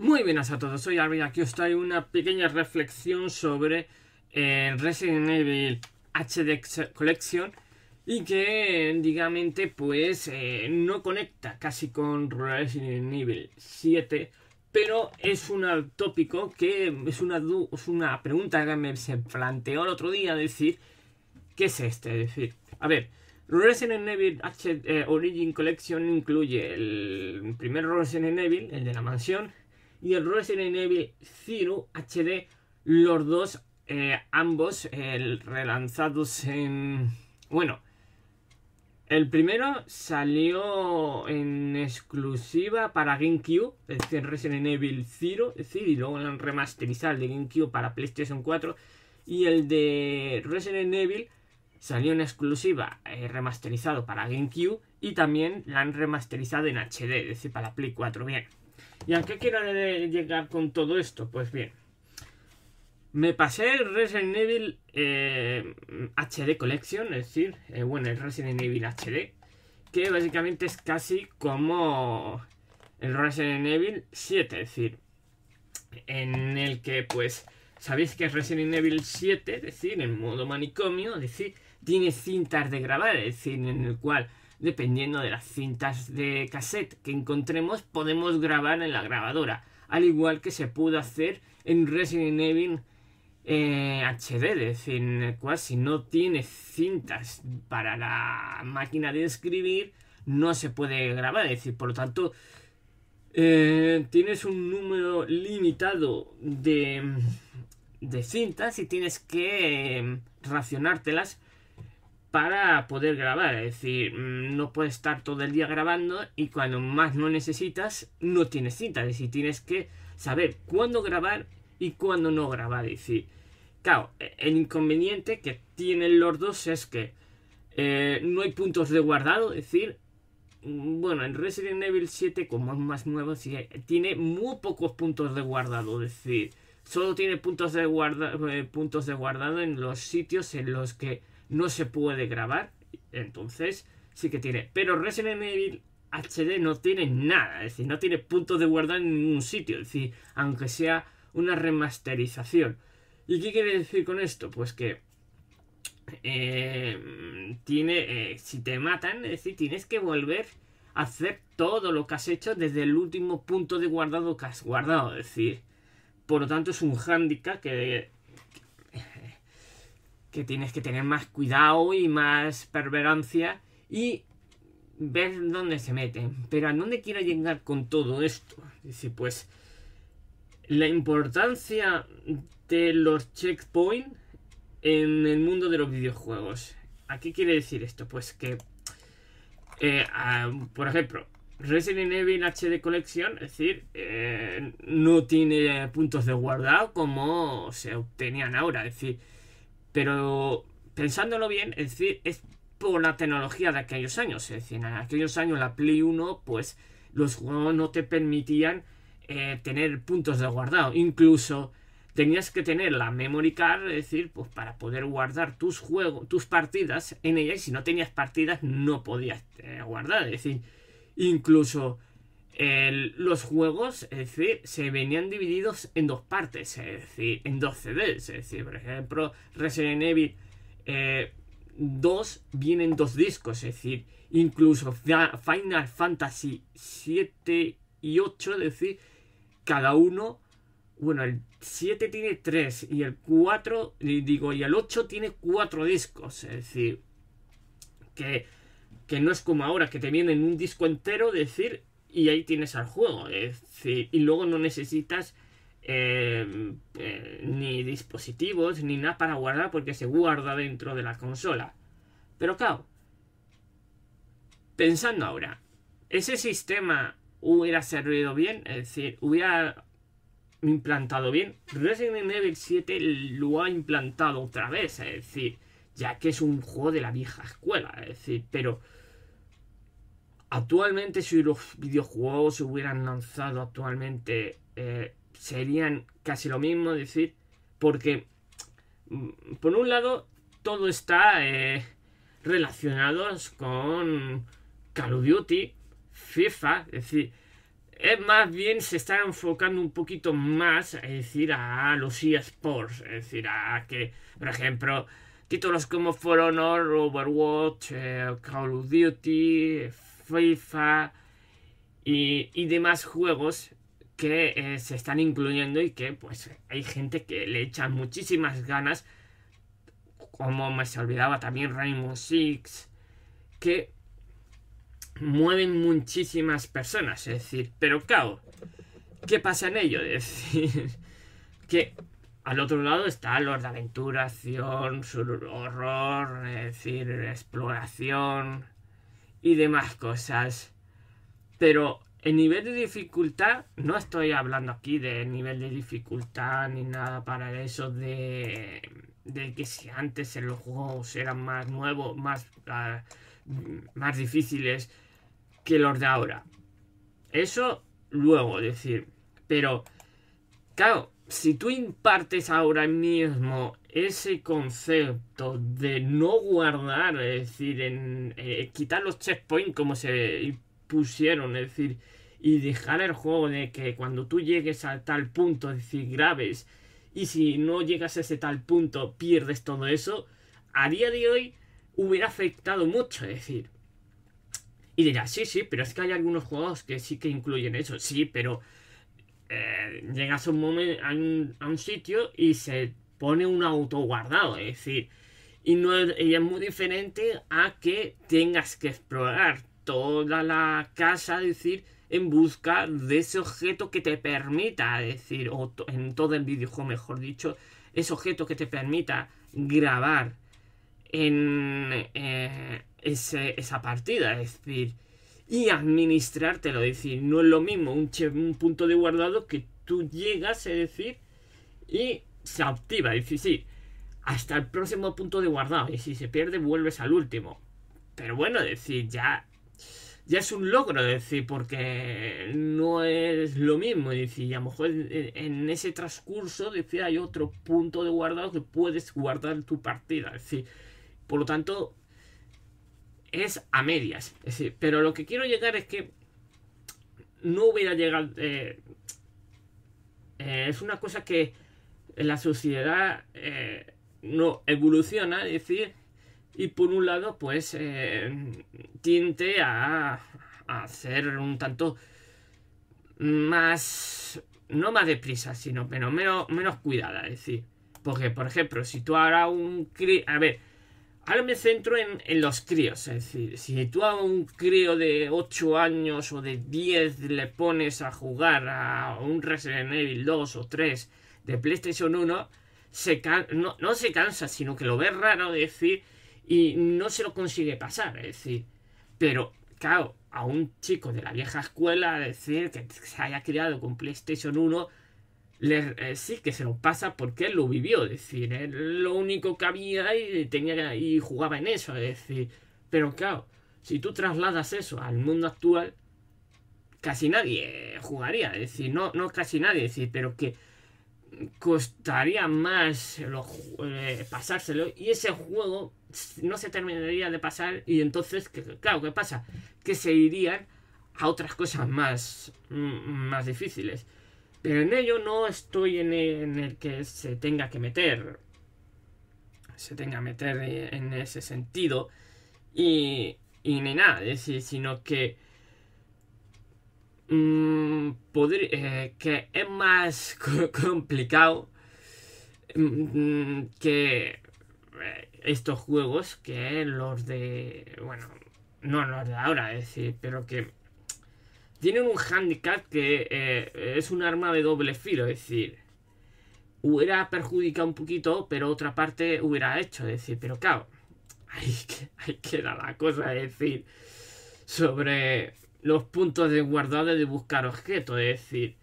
Muy buenas a todos, soy Arby, aquí os traigo una pequeña reflexión sobre eh, Resident Evil HD Collection y que, digamos, pues eh, no conecta casi con Resident Evil 7, pero es un tópico que es una, es una pregunta que me se planteó el otro día, decir, ¿qué es este? Es decir, a ver, Resident Evil HD eh, Origin Collection incluye el primer Resident Evil, el de la mansión, y el Resident Evil Zero HD, los dos, eh, ambos relanzados en... Bueno, el primero salió en exclusiva para GameCube, es decir, Resident Evil Zero, es decir, y luego lo han remasterizado el de GameCube para PlayStation 4, y el de Resident Evil salió en exclusiva eh, remasterizado para GameCube y también lo han remasterizado en HD, es decir, para Play 4. Bien, ¿Y a qué quiero llegar con todo esto? Pues bien, me pasé el Resident Evil HD eh, Collection, es decir, eh, bueno, el Resident Evil HD, que básicamente es casi como el Resident Evil 7, es decir, en el que pues sabéis que es Resident Evil 7, es decir, en modo manicomio, es decir, tiene cintas de grabar, es decir, en el cual dependiendo de las cintas de cassette que encontremos, podemos grabar en la grabadora, al igual que se pudo hacer en Resident Evil HD, eh, es decir, en el cual si no tienes cintas para la máquina de escribir, no se puede grabar, es decir, por lo tanto, eh, tienes un número limitado de, cintas y tienes que eh, racionártelas para poder grabar. Es decir, mm, no puedes estar todo el día grabando y cuando más no necesitas, no tienes cinta. Es decir, tienes que saber cuándo grabar y cuándo no grabar. Es decir, claro, e, el inconveniente que tienen los dos es que eh, no hay puntos de guardado. Es decir, mm, bueno, en Resident Evil 7, como es más nuevo, sí, eh, tiene muy pocos puntos de guardado. Es decir, solo tiene puntos de, guarda, eh, puntos de guardado en los sitios en los que no se puede grabar. Entonces, sí que tiene. Pero Resident Evil HD no tiene nada. Es decir, no tiene puntos de guardado en ningún sitio. Es decir, aunque sea una remasterización. ¿Y qué quiere decir con esto? Pues que. Eh, tiene. Eh, si te matan, es decir, tienes que volver a hacer todo lo que has hecho desde el último punto de guardado que has guardado. Es decir. Por lo tanto, es un hándicap que que tienes que tener más cuidado y más perseverancia y ver dónde se meten. Pero a dónde quiero llegar con todo esto. Dice, pues la importancia de los checkpoints en el mundo de los videojuegos. ¿A qué quiere decir esto? Pues que, eh, por ejemplo, Resident Evil HD Collection, es decir, eh, no tiene puntos de guardado como se obtenían ahora. Es decir, pero pensándolo bien, es decir, es por la tecnología de aquellos años. Es decir, en aquellos años la Play 1, pues los juegos no te permitían eh, tener puntos de guardado. Incluso tenías que tener la memory card, es decir, pues para poder guardar tus juegos, tus partidas en ella. Y si no tenías partidas, no podías eh, guardar. Es decir, incluso los juegos, es decir, se venían divididos en dos partes, es decir, en dos CDs. Es decir, por ejemplo, Resident Evil 2 eh, vienen dos discos, es decir, incluso Final Fantasy 7 y 8, es decir, cada uno, bueno, el 7 tiene 3 y el 4, digo, y el 8 tiene 4 discos, es decir, que, que no es como ahora, que te vienen un disco entero, es decir, y ahí tienes al juego. Es decir, y luego no necesitas eh, eh, ni dispositivos ni nada para guardar porque se guarda dentro de la consola. Pero claro, pensando ahora, ¿ese sistema hubiera servido bien? Es decir, ¿hubiera implantado bien? Resident Evil 7 lo ha implantado otra vez, es decir, ya que es un juego de la vieja escuela, es decir, pero Actualmente, si los videojuegos se hubieran lanzado actualmente, eh, serían casi lo mismo, decir, porque mm, por un lado todo está eh, relacionado con Call of Duty, FIFA, es decir, es más bien se están enfocando un poquito más, es decir, a los eSports, es decir, a que, por ejemplo, títulos como For Honor, Overwatch, eh, Call of Duty, FIFA y, y demás juegos que eh, se están incluyendo y que pues hay gente que le echa muchísimas ganas como me se olvidaba también Rainbow Six que mueven muchísimas personas es decir pero claro qué pasa en ello es decir que al otro lado está Lord de su horror es decir exploración y demás cosas. Pero el nivel de dificultad, no estoy hablando aquí de nivel de dificultad ni nada para eso de, que si antes en los juegos eran más nuevos, más, ah, más difíciles que los de ahora. Eso luego decir. Pero, claro, si tú impartes ahora mismo ese concepto de no guardar, es decir, en, eh, quitar los checkpoints como se pusieron, es decir, y dejar el juego de que cuando tú llegues a tal punto, es decir, grabes, y si no llegas a ese tal punto pierdes todo eso, a día de hoy hubiera afectado mucho, es decir. Y dirás, sí, sí, pero es que hay algunos juegos que sí que incluyen eso, sí, pero eh, llegas a un, momento, a un sitio y se pone un auto guardado, es decir, y, no es, es muy diferente a que tengas que explorar toda la casa, es decir, en busca de ese objeto que te permita, es decir, o en todo el videojuego, mejor dicho, ese objeto que te permita grabar en eh, esa partida, es decir, y administrártelo, es decir, no es lo mismo un, un punto de guardado que tú llegas, es decir, y se activa. Es decir, sí, hasta el próximo punto de guardado. Y si se pierde, vuelves al último. Pero bueno, decir, ya. Ya es un logro, decir, porque no es lo mismo. Y decir, a lo mejor en ese transcurso, hay otro punto de guardado que puedes guardar tu partida. decir, por lo tanto, es a medias. pero lo que quiero llegar es que no hubiera llegado. Eh, eh, es una cosa que la sociedad eh, no evoluciona, es decir, y por un lado, pues eh, a, hacer un tanto más, no más deprisa, sino menos, menos, menos cuidada, es decir, porque, por ejemplo, si tú ahora un crío, a ver, ahora me centro en, en, los críos, es decir, si tú a un crío de 8 años o de 10 le pones a jugar a un Resident Evil 2 o 3, de PlayStation 1 se no, se cansa, sino que lo ve raro decir y no se lo consigue pasar, es decir. Pero, claro, a un chico de la vieja escuela, decir, que se haya criado con PlayStation 1, eh, sí que se lo pasa porque él lo vivió, es decir, lo único que había y, tenía, y jugaba en eso, es decir. Pero, claro, si tú trasladas eso al mundo actual, casi nadie jugaría, es decir, no, no casi nadie, es decir, pero que costaría más eh, pasárselo y ese juego no se terminaría de pasar y entonces, que, claro, ¿qué pasa? Que se irían a otras cosas más, mm, más difíciles. Pero en ello no estoy e, en el, que se tenga que meter. Se tenga que meter en ese sentido. Y, ni nada, sino que Mm, podría, eh, que es más complicado mm, mm, que eh, estos juegos que los de bueno no los de ahora es decir pero que tienen un handicap que eh, es un arma de doble filo es decir hubiera perjudicado un poquito pero otra parte hubiera hecho es decir pero claro hay que queda la cosa es decir sobre los puntos de guardado de buscar objetos. Es decir,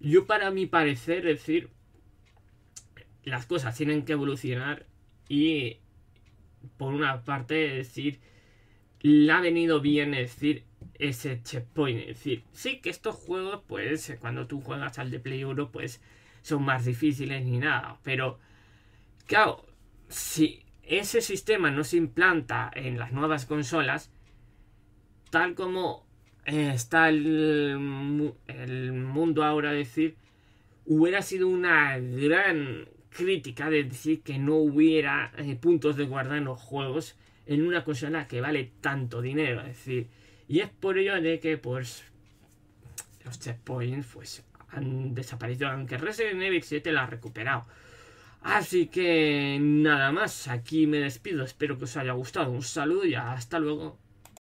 yo para mi parecer, es decir, las cosas tienen que evolucionar y por una parte, es decir, le ha venido bien, decir, ese checkpoint. Es decir, sí que estos juegos, pues, cuando tú juegas al de Play 1, pues, son más difíciles ni nada. Pero, claro, si ese sistema no se implanta en las nuevas consolas, tal como está el, mundo ahora decir, hubiera sido una gran crítica de decir que no hubiera eh, puntos de guardar en los juegos en una consola que vale tanto dinero. Es decir, y es por ello de que pues los checkpoints pues han desaparecido, aunque Resident Evil 7 la ha recuperado. Así que nada más, aquí me despido, espero que os haya gustado, un saludo y hasta luego.